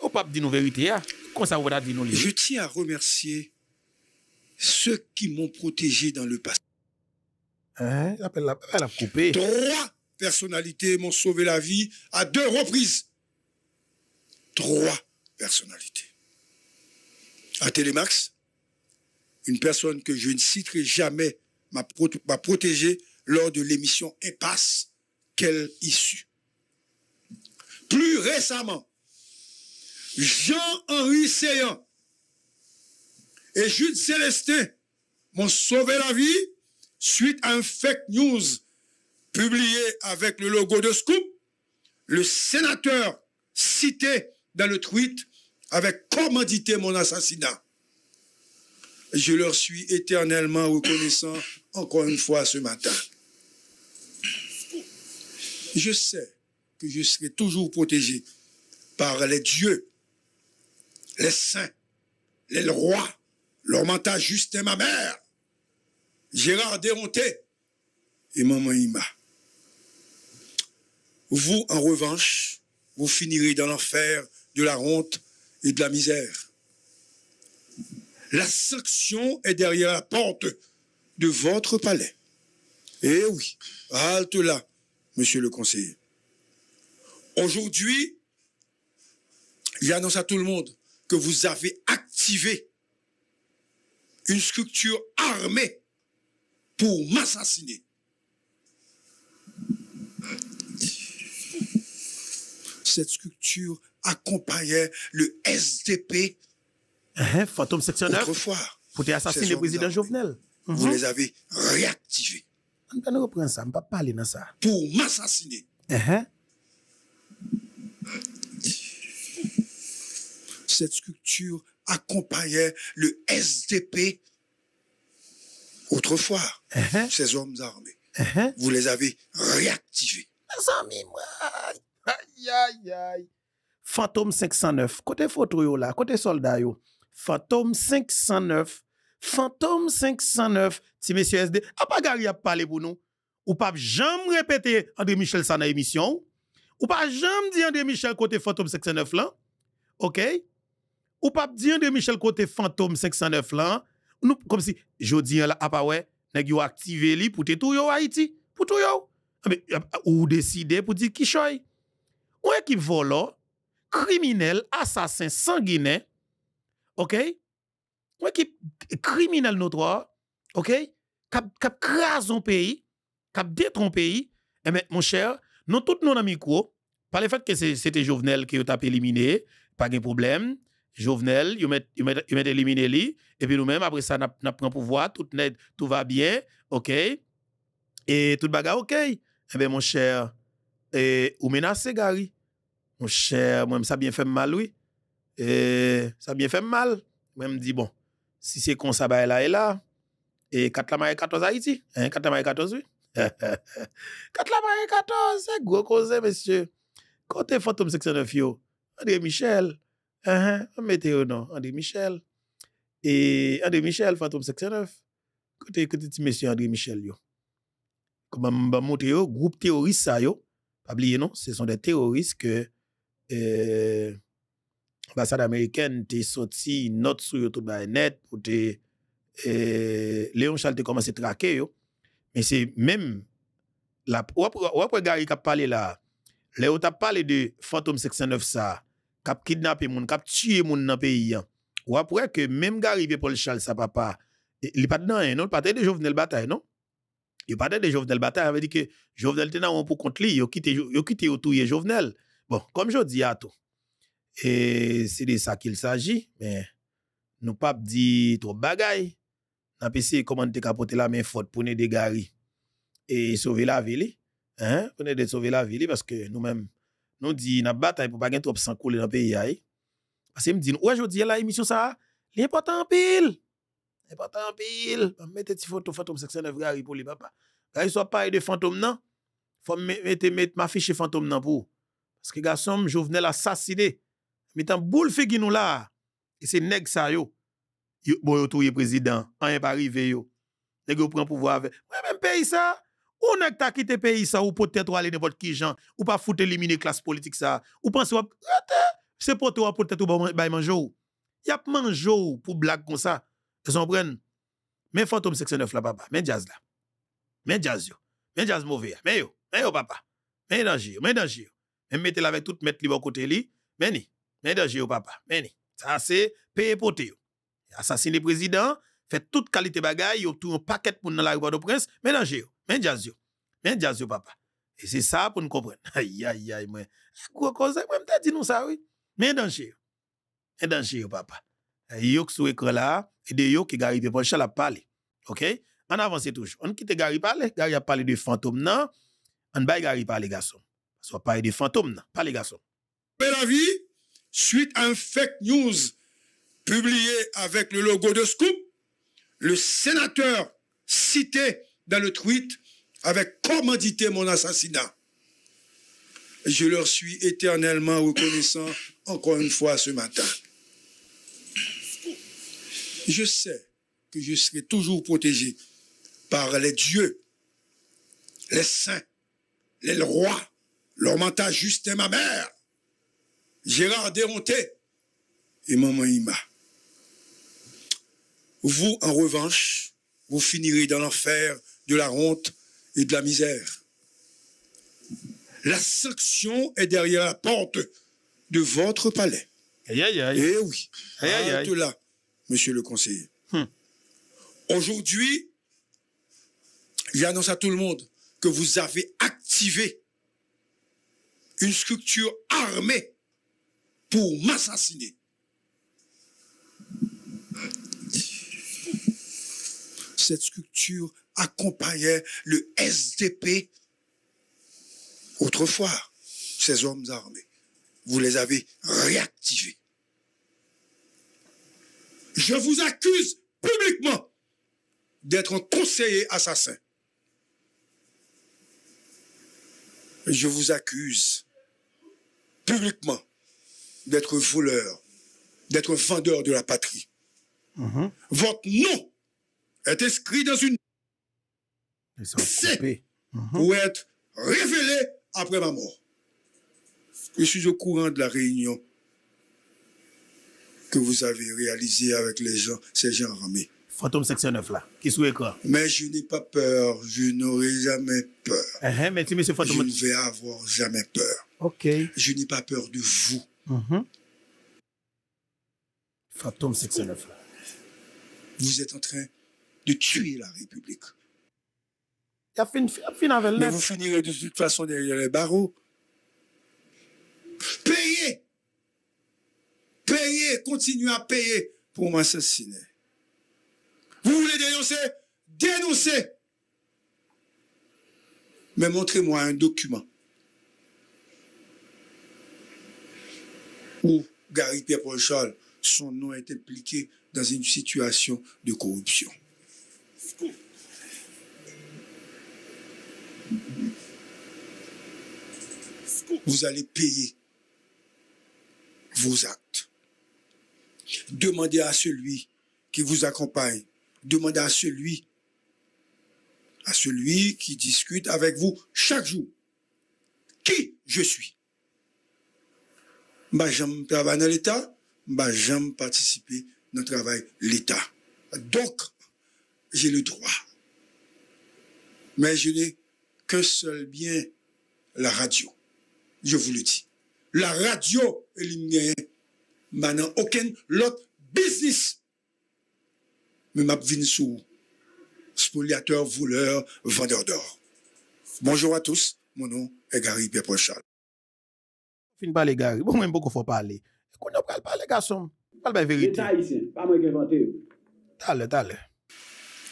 Au dit hein. Comment ça vous dire Je tiens à remercier ceux qui m'ont protégé dans le passé. Hein, elle a coupé. Trois personnalités m'ont sauvé la vie à deux reprises. Trois personnalités. À Télémax, une personne que je ne citerai jamais m'a protégé lors de l'émission Impasse, quelle issue. Plus récemment, Jean-Henri Seyant et Jude Célestin m'ont sauvé la vie suite à un fake news publié avec le logo de Scoop. Le sénateur cité dans le tweet avec commandité mon assassinat. Je leur suis éternellement reconnaissant encore une fois ce matin. Je sais que je serai toujours protégé par les dieux, les saints, les rois, juste et ma mère, Gérard Déronté et Maman Ima. Vous, en revanche, vous finirez dans l'enfer de la honte et de la misère. La sanction est derrière la porte de votre palais. Eh oui, halte là, monsieur le conseiller. Aujourd'hui, j'annonce à tout le monde que vous avez activé une structure armée pour m'assassiner. Cette structure accompagnait le SDP. Uh-huh, Fantôme sectionnaire. Pour assassiner le président Jovenel. Vous uh-huh. les avez réactivés. Pour m'assassiner. Uh-huh. Cette structure accompagnait le SDP autrefois, uh-huh. ces hommes armés. Uh-huh. Vous les avez réactivés. Aïe, aïe, aïe. Fantôme 509, côté photo là, côté soldat yo. Fantôme 509 Fantôme 509, si monsieur SD, a pas gari a parlé pour nous. Ou pas jamais répéter André Michel ça dans l'émission. Ou pas jamais dire André Michel côté Fantôme 509 là. OK? Ou pas dire André Michel côté Fantôme 509 là. Nous, comme si, je dis là, à pas ouais, nèg yo activé li pour te tout yo Haïti, pour tout yo. Ah, ah, bah, ou décider pour dire qui choy. Ou équipe volant, criminel, assassin sanguinaire, OK? qui équipe criminelle notoire, OK, a crase un pays, a détruit un pays, et eh bien, mon cher, nous tous nos amis par le fait que c'était Jovenel qui a éliminé, pas de problème. Jovenel, il met, éliminé lui, et puis nous-mêmes, après ça, nous le pouvoir, tout, net, tout va bien, OK, et tout le bagarre, OK. et eh bien, mon cher, et, ou Gary. Mon cher, moi, ça bien fait mal, oui. Et, ça bien fait mal. Moi, je me dis, bon, si c'est qu'on ça, bah, là et là. Et 4 la marée 14 Haïti. Hein, 4 la marée 14, oui. 4 la marée 14, c'est gros cause, monsieur. Quand fantôme 69, yo, André Michel. Hein, uh non, André Michel. Et André Michel, fantôme 69. Quand côté, monsieur André Michel, yo. Comme m'a monté, yo, groupe terroriste, ça, yo. Pas oublier, non, ce sont des terroristes que. Euh, ambassade américaine t'es sorti une note sur YouTube net pour te eh, Léon Charles t'est commencé à traquer mais c'est même la après Gary qui a parlé là Léon t'a parlé de fantôme 609 ça cap kidnapper kidnappé moun qui a tué moun dans pays hein. ou après que même Gary pour Paul Charles sa papa eh, il pas dedans hein, non pas de Jovenel bataille non il pas de Jovenel bataille avait dit que Jovenel était pour contre lui il quitté il quitté Jovenel bon comme je dis à tout et c'est de ça qu'il s'agit. Mais nous pas dit trop bagaille. dans pas essayé comment te capoter la main forte pour nous dégarer et sauver la ville. Hein? Pour nous sauver la ville parce que nous-mêmes, nous dit n'a bataille pour pas gagner trop sans couler dans le pays. Hein. Parce que me dit, ouais, je dis la émission ça, l'important en pile. L'important en pile. Mettez tes photo fantôme 69 Gary pour les papa. Gary soit pas de fantôme, non? Faut mettre ma fiche fantôme, non, pour. Parce que garçon, je venais l'assassiner. Mais tant boule fait qui nous là et c'est nèg ça yo yo bon yo touye président rien pas arrivé yo nèg yo prend pouvoir avec ouais même pays ça ou nèg ta quitté pays ça ou peut-être aller n'importe qui gens ou pas foutre éliminer classe politique ça ou pensez-vous... c'est pour toi peut-être ou vas manger y a manger pour blague comme ça Ils vous comprenez mais fantôme 69 là papa mais jazz là mais jazz yo mais jazz mauvais mais yo mais yo papa mais danger mais danger mais mettez avec toute mettre libre côté li mais ni mais danger papa. Meni, ça c'est payer poté. Assassiner président, fait toute qualité bagaille, yo tout un paquet pour dans la rue de prince, mais danger. Mais jazz yo. Mais jazz yo papa. Et c'est ça pour nous comprendre. Aïe aïe aïe moi. Gros cause moi m'ta dit nous ça oui. Mais danger. Mais danger yo papa. Yo sous écran là et de yo qui gari pour la parler. OK? On avance toujours. On quitte Gary parler, Gary a parlé de fantôme non. On bail gari parler garçon. Soit parler de fantôme non, pas les garçons. Mais la vie suite à un fake news publié avec le logo de Scoop, le sénateur cité dans le tweet avait commandité mon assassinat. Je leur suis éternellement reconnaissant encore une fois ce matin. Je sais que je serai toujours protégé par les dieux, les saints, les rois, leur mental et ma mère, Gérard Déronté et Maman Ima. Vous, en revanche, vous finirez dans l'enfer de la honte et de la misère. La sanction est derrière la porte de votre palais. Et eh oui. Aïe, aïe, là, monsieur le conseiller. Hum. Aujourd'hui, j'annonce à tout le monde que vous avez activé une structure armée pour m'assassiner. Cette structure accompagnait le SDP autrefois, ces hommes armés. Vous les avez réactivés. Je vous accuse publiquement d'être un conseiller assassin. Je vous accuse publiquement d'être voleur, d'être vendeur de la patrie. Mhm. Votre nom est inscrit dans une c'est mhm. pour être révélé après ma mort. Je suis au courant de la réunion que vous avez réalisée avec les gens, ces gens armés. Fantôme 69 là, qui souhaite quoi? Mais je n'ai pas peur, je n'aurai jamais peur. Eh, eh, je ne vais avoir jamais peur. Ok. Je n'ai pas peur de vous. Mm-hmm. Vous êtes en train de tuer la République. Mais vous finirez de toute façon derrière les barreaux. Payez! Payez! Continuez à payer pour m'assassiner. Vous voulez dénoncer? Dénoncez! Mais montrez-moi un document où Gary Pierre Paul son nom est impliqué dans une situation de corruption. Vous allez payer vos actes. Demandez à celui qui vous accompagne. Demandez à celui, à celui qui discute avec vous chaque jour. Qui je suis m'a bah, jamais travaillé dans l'État, bah, j'aime participer participé dans travail de l'État. Donc, j'ai le droit. Mais je n'ai qu'un seul bien, la radio. Je vous le dis. La radio est n'a Maintenant, bah, aucun autre business. Mais m'a sous spoliateur, voleur, vendeur d'or. Bonjour à tous. Mon nom est Gary Pierre fin les gars, Bon, même beaucoup faut parler. Qu'on a pas parler garçon. Pas la vérité. Détail ici, pas moi qui inventé. T'allez, t'allez.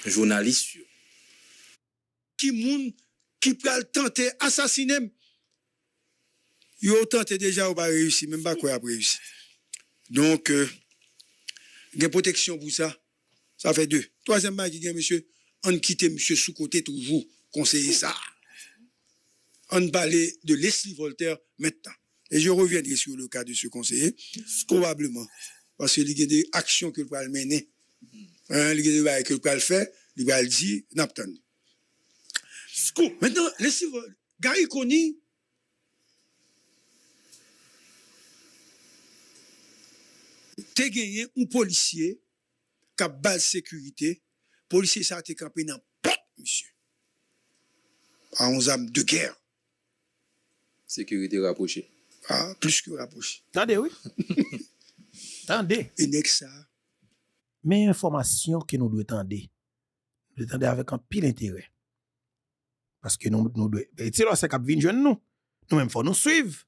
Journaliste. Qui moun qui pral tenter assassiner Yo tenté déjà ou pas réussi, même pas quoi a réussi. Donc euh, une protection pour ça. Ça fait deux. Troisième bail qui monsieur, on quitte monsieur sous côté toujours conseiller ça. On parle de Leslie Voltaire maintenant. Et je reviendrai sur le cadre de ce conseiller. Probablement. Parce que il y a des actions qu'il peut amener. Il y a des vagues qu'il peut faire. Il va le dire, napton. Maintenant, laissez-vous. Garri koni. Te gagne un policier ka bas de sécurité. Policier sa a te kapé nan pot, monsieur. A on zame de guerre. Sécurité rapprochée. Ah, plus ki rapouchi. Tande, oui. Tande. E nek sa. Me informasyon ki nou dwe tande, nou dwe tande avèk an pil entere. Paske nou dwe, eti lo se kap vin jen nou, nou men fò nou suiv.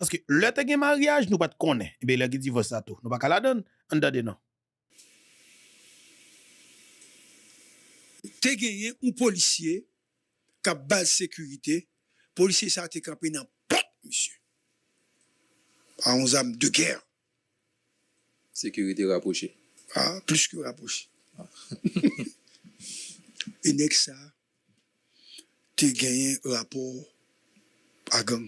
Paske lè te gen mariage, nou bat konè, ebe lè gidivosa to. Nou baka la don, an da denon. Te gen yè ou polisye, kap bal sekurite, polisye sa te kap inan, pouf, misye. à 11 armes de guerre. Sécurité rapprochée. Ah, plus que rapprochée. Ah. Et ça, tu as gagné un rapport à gang.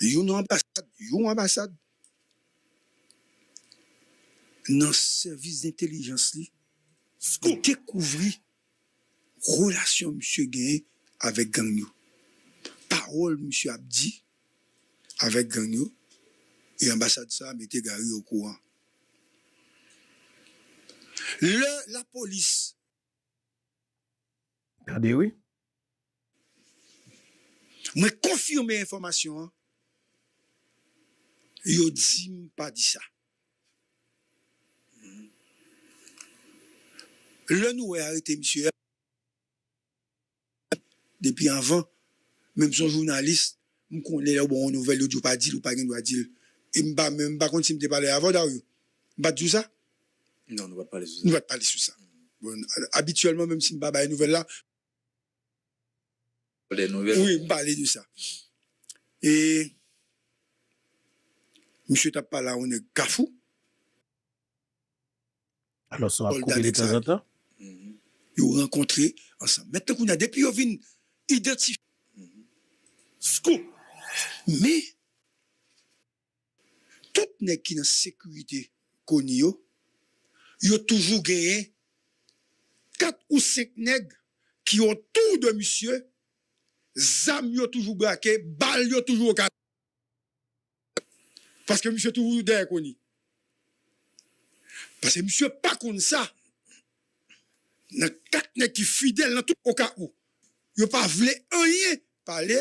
une ambassade, une ambassade. Dans le service d'intelligence, découvre la relation monsieur gagné avec gang parole monsieur Abdi avec Gagnon et l'ambassade ça m'était Gary au courant. Le, la police. Regardez, oui. Mais confirmer l'information. Hein? pas dit ça. Le nous a arrêté monsieur depuis avant même son journaliste, m connais les bonnes nouvelles, bon nouvelles, ou ne ou pas dire. ou je ne do pas dil. E parler ba mèm ba Je ne te dire avon Non, on ne pas ça. on ne ça. habituellement, même si ne pas les nouvelle là. Les nouvelles? Oui, m pale de ça. Et, monsieur t'a là, on est gafou. Alors, ça a coupé de temps en temps? Mhm. Ils ont rencontré ensemble. Maintenant qu'on a depuis, ils identifié mais, tout n'est qui dans sécurité qu'on y a, toujours gagné quatre ou cinq nègres qui ont tout de monsieur, zam y toujours braqué, balle y a toujours au Parce que monsieur toujours derrière qu'on Parce que monsieur pas comme ça. Dans quatre nègres qui fidèles dans tout au cas où, y a pas voulu un parler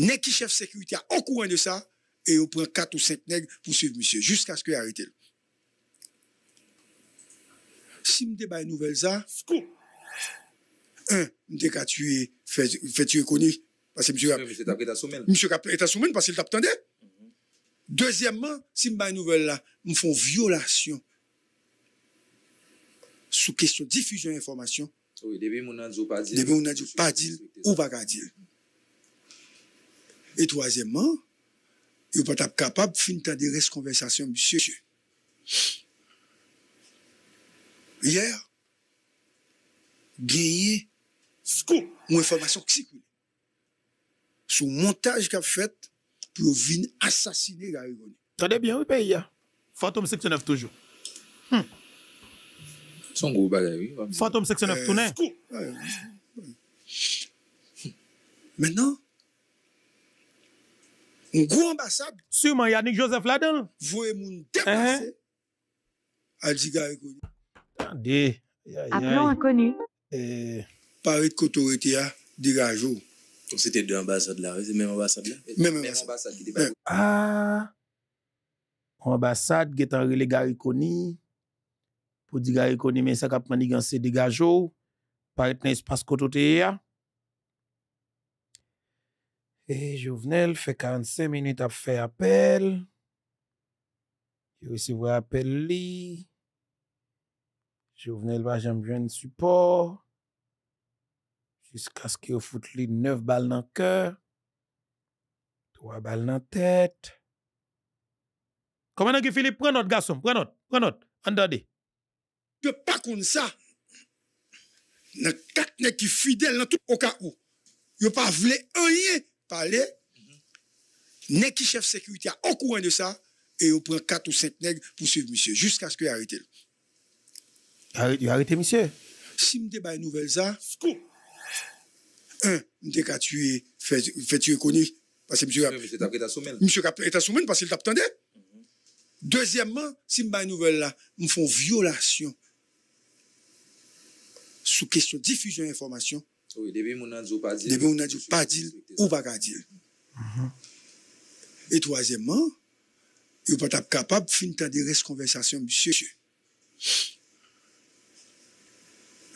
Nè ki chef sekurite an kouwen de sa, e yo pren kat ou sent neg pou siv msye, jusqu'a skwe arete l. Si m de bwa y nouvel za, skou, an, m de katouye, feti rekonye, mse kapreta soumen, mse kapreta soumen, mse kapreta soumen, mse kapreta soumen, mse kapreta soumen, mse kapreta soumen, mse kapreta soumen, mse kapreta soumen, Dezyèmman, si m bwa y nouvel la, m foun vyolasyon, sou kesyon difujyon informasyon, Debe moun anjo pa dil, ou baka dil, Et troazèman, yo pat ap kapab fin ta de res konversasyon, msye. Yer, genye, mwen formasyon ksik. Sou montaj kap fèt, pou yo vin asasine la rikon. Tade bien, wè pe, yè. Fatoum seksyon av toujou. Hmm. Fatoum seksyon av toujou. Sko! Menan, Mwen mm-hmm. kou ambasade, Suman Yannick Joseph Ladon? Vwè moun depase, uh-huh. Adjiga rekonu. Dè, yè yè yè. Aplon rekonu. Parit koto rete ya, diga jò. Sè tè dè ambasade la re, sè mè mè mè mè mè. Mè mè mè mè. A, ambasade, gè tanre le gare koni, pou diga rekonu men sa kapman ni gansè diga jò, parit nan espas koto te ya. Et Jovenel fait 45 minutes à faire appel. Je recevoir appel li. Jovenel va jamais jeune support. Jusqu'à ce qu'il foute li 9 balles dans le cœur. 3 balles dans la tête. Comment est-ce que Philippe prend notre garçon? Prends notre, prends notre. Entendez. Je pas comme ça. ne quatre qui fidèles dans tout au cas où. Je pas voulu parlé, mm qui chef sécurité a au courant de ça, et on prend 4 ou 5 nègres pour suivre monsieur, jusqu'à ce qu'il arrête le. arrête, arrêté monsieur Si je débat une nouvelle ça, scoop. Un, je qu'à tuer, fait tuer connu, parce que monsieur... Monsieur est à semaine. est à parce qu'il t'attendait. Mhm. Deuxièmement, si je une nouvelle là, me font violation sous question diffusion d'informations, Debe moun anjou pa dil, ou baka dil. Etwazèman, yo pat ap kapab fin tan de res konversasyon, bishè.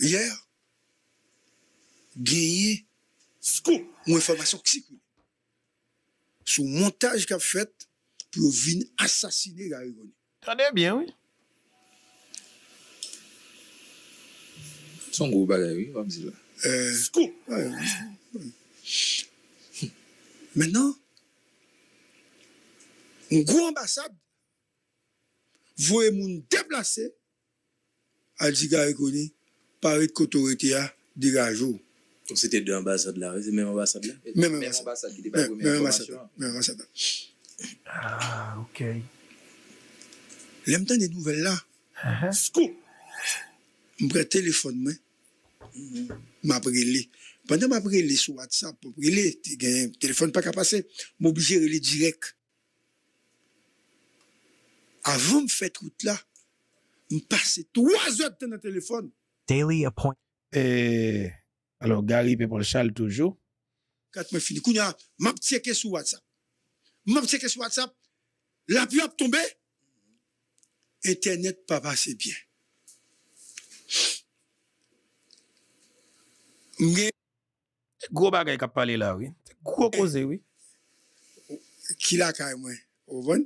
Yè, genye, moun informasyon ksik. Sou montaj ka fwet, pou yo vin asasine la yon. Kade bien, wè. Songo ou bade, wè, wap zila. Sko! Mènen, mènen ambasade vwè moun deplase aljiga rekouni pari koto retia dirajou. Sot sète dè ambasade la, mènen ambasade la? Mènen ambasade. Mènen ambasade. Lèm tan de nouvel la, sko! Mwen telefon mwen, m'a brûlé. Pendant m'a brûlé sur WhatsApp, pour le téléphone pas qu'à passer, obligé de direct. Avant de faire route là, je passé trois heures dans le téléphone. Daily appointment. Eh, alors Gary Pépon Charles toujours. Quand je finis, je m'a sur WhatsApp. M'a checké sur WhatsApp. L'appui a tombé. Internet pas passé bien. Mwen... Gwo bagay kap pale la, wè? Gwo koze, wè? Kila kare mwen, wè,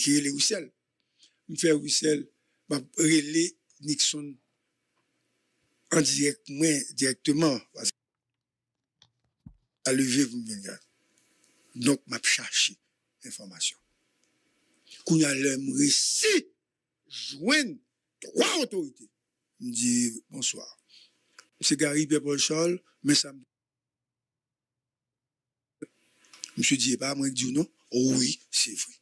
jirile mhm. e, wisel. Mwen fè wisel, mwen jirile Nixon mwen direktman wazir. Aleve mwen vengan. Nonk mwen ap chashe informasyon. Koun alè mwen resi jwen, towa otorite, mwen di, mwen sowa, c'est Gary Pepolchol, mais ça me Monsieur dit, pas eh ben, moi qui dis non. oui, c'est vrai.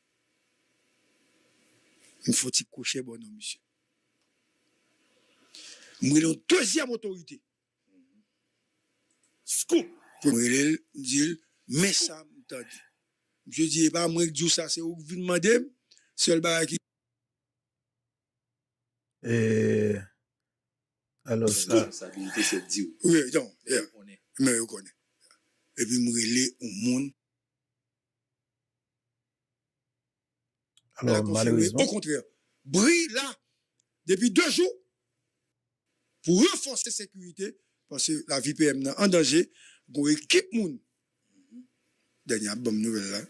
Il faut y bon bonhomme, monsieur. Moi, suis une deuxième autorité. Scoop. Pour moi, mais ça m'entend. Monsieur dit, pas eh ben, moi qui dis ça, c'est vous qui demandez. Seul baraki. Et... Alors, ça. responsabilité, c'est dire. Oui, donc, mais je connais. Et puis, me relais au monde. Alors, malheureusement. Au contraire, brille là, depuis deux jours, pour renforcer la sécurité, parce que la vie PM est en danger, pour équipe monde. Dernière bonne nouvelle là.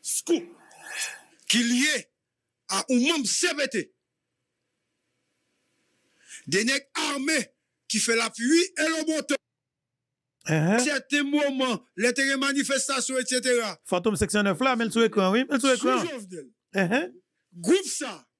Scoop, qui lié à un membre CBT des nègres armés qui fait pluie et le moteur. Uh -huh. Certains moments, les terrains manifestations, etc. Fantôme 9 là, mais le sous écran, oui, mais le sous écran. Uh-huh. Groupe ça,